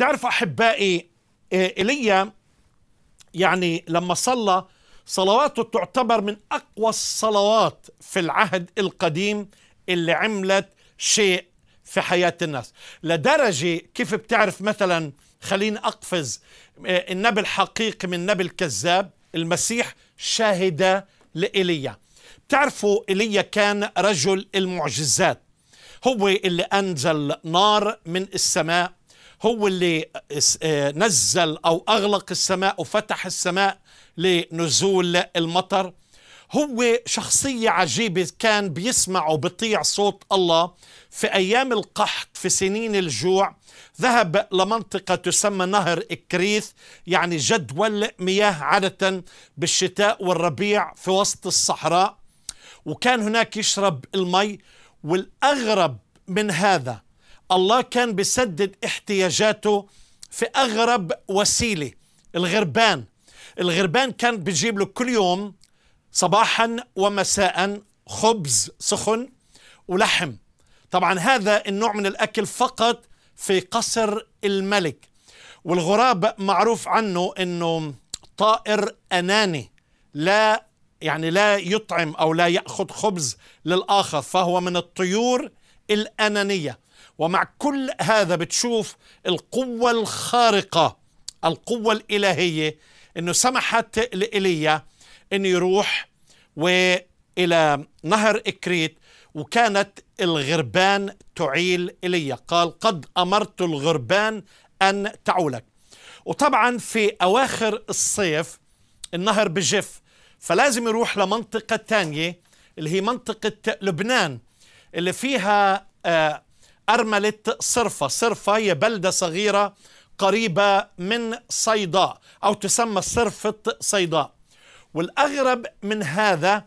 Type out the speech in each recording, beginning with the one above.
تعرف أحبائي إيليا يعني لما صلى صلواته تعتبر من أقوى الصلوات في العهد القديم اللي عملت شيء في حياة الناس لدرجة كيف بتعرف مثلا خليني أقفز إيه، النبي الحقيقي من النبي الكذاب المسيح شاهد لإيليا بتعرفوا إيليا كان رجل المعجزات هو اللي أنزل نار من السماء هو اللي آه، نزل أو أغلق السماء وفتح السماء لنزول المطر هو شخصية عجيبة كان بيسمع وبطيع صوت الله في أيام القحط في سنين الجوع ذهب لمنطقة تسمى نهر إكريث يعني جدول مياه عادة بالشتاء والربيع في وسط الصحراء وكان هناك يشرب المي والأغرب من هذا الله كان بيسدد احتياجاته في أغرب وسيلة الغربان الغربان كان بيجيب له كل يوم صباحا ومساء خبز سخن ولحم طبعا هذا النوع من الأكل فقط في قصر الملك والغراب معروف عنه أنه طائر أناني لا يعني لا يطعم أو لا يأخذ خبز للآخر فهو من الطيور الأنانية ومع كل هذا بتشوف القوة الخارقة القوة الإلهية أنه سمحت لإيليا أنه يروح وإلى نهر إكريت وكانت الغربان تعيل إيليا قال قد أمرت الغربان أن تعولك وطبعا في أواخر الصيف النهر بجف فلازم يروح لمنطقة تانية اللي هي منطقة لبنان اللي فيها آه أرملة صرفة صرفة هي بلدة صغيرة قريبة من صيداء أو تسمى صرفة صيداء والأغرب من هذا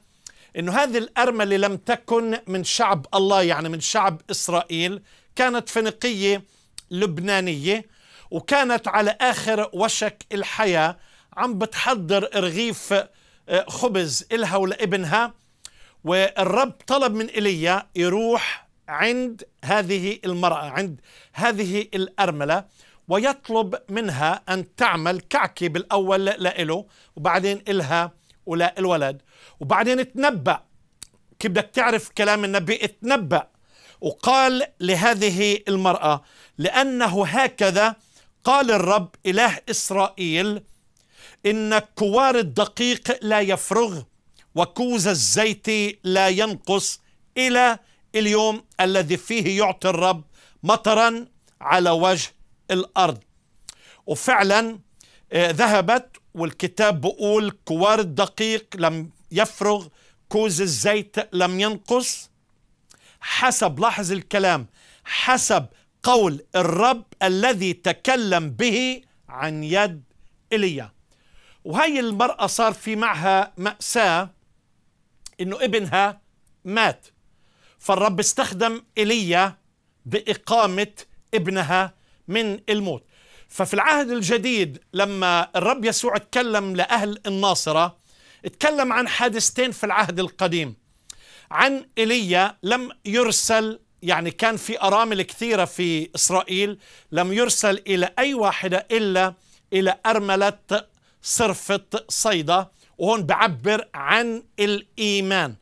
أن هذه الأرملة لم تكن من شعب الله يعني من شعب إسرائيل كانت فينيقية لبنانية وكانت على آخر وشك الحياة عم بتحضر رغيف آه، خبز إلها ولابنها والرب طلب من إيليا يروح عند هذه المرأة عند هذه الأرملة ويطلب منها أن تعمل كعكة بالأول لإله وبعدين إلها وللولد وبعدين تنبأ كيف بدك تعرف كلام النبي اتنبأ وقال لهذه المرأة لأنه هكذا قال الرب إله إسرائيل إن كوار الدقيق لا يفرغ وكوز الزيت لا ينقص إلى اليوم الذي فيه يعطي الرب مطرا على وجه الارض وفعلا آه، ذهبت والكتاب بقول كوار الدقيق لم يفرغ كوز الزيت لم ينقص حسب لاحظ الكلام حسب قول الرب الذي تكلم به عن يد ايليا وهي المراه صار في معها ماساه انه ابنها مات فالرب استخدم ايليا باقامه ابنها من الموت ففي العهد الجديد لما الرب يسوع اتكلم لاهل الناصره اتكلم عن حادثتين في العهد القديم عن ايليا لم يرسل يعني كان في ارامل كثيره في اسرائيل لم يرسل الى اي واحده الا الى ارمله صرفه صيدا وهون بعبر عن الايمان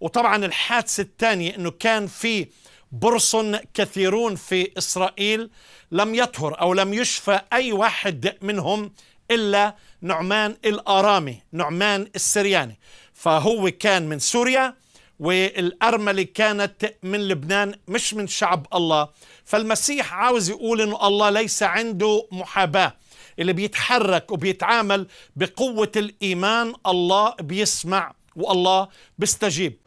وطبعا الحادثة الثانية أنه كان في برصن كثيرون في إسرائيل لم يطهر أو لم يشفى أي واحد منهم إلا نعمان الآرامي نعمان السرياني فهو كان من سوريا والأرملة كانت من لبنان مش من شعب الله فالمسيح عاوز يقول أنه الله ليس عنده محاباة اللي بيتحرك وبيتعامل بقوة الإيمان الله بيسمع والله بيستجيب